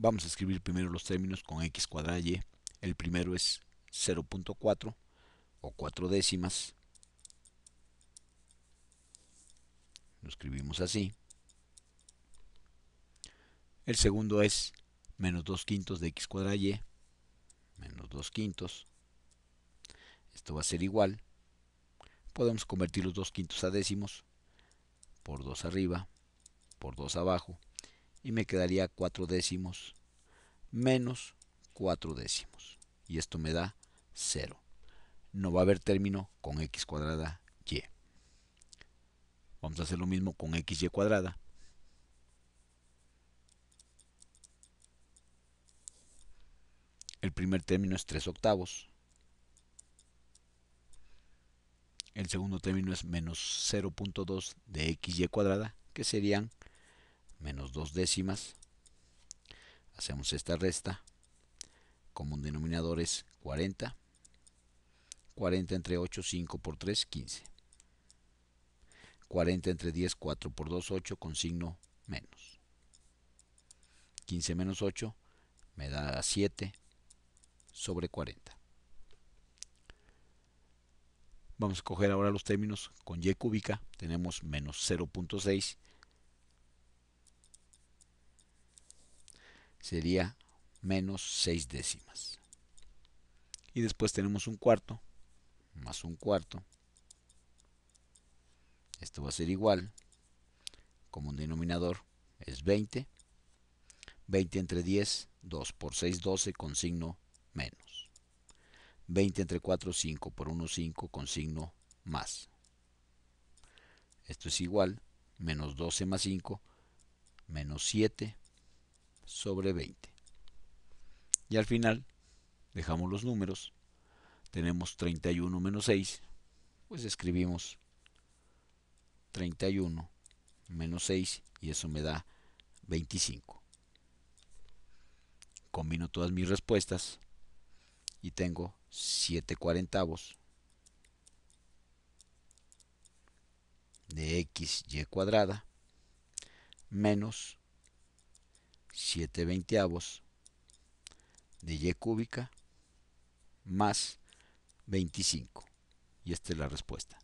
Vamos a escribir primero los términos con x cuadrada y. El primero es 0.4 o 4 décimas. Lo escribimos así. El segundo es menos 2 quintos de x cuadrada y. Menos 2 quintos. Esto va a ser igual. Podemos convertir los 2 quintos a décimos. Por 2 arriba. Por 2 abajo y me quedaría 4 décimos menos 4 décimos. Y esto me da 0. No va a haber término con x cuadrada y. Vamos a hacer lo mismo con xy cuadrada. El primer término es 3 octavos. El segundo término es menos 0.2 de xy cuadrada, que serían menos dos décimas. Hacemos esta resta. un denominador es 40. 40 entre 8, 5 por 3, 15. 40 entre 10, 4 por 2, 8 con signo menos. 15 menos 8 me da 7 sobre 40. Vamos a coger ahora los términos con y cúbica. Tenemos menos 0.6 sería menos 6 décimas. Y después tenemos un cuarto, más un cuarto. Esto va a ser igual, como un denominador es 20. 20 entre 10, 2 por 6, 12 con signo menos. 20 entre 4, 5 por 1, 5 con signo más. Esto es igual, menos 12 más 5, menos 7 sobre 20. Y al final dejamos los números. Tenemos 31 menos 6. Pues escribimos 31 menos 6 y eso me da 25. Combino todas mis respuestas y tengo 7 cuarentavos de xy cuadrada menos 7 veinteavos de y cúbica más 25. Y esta es la respuesta.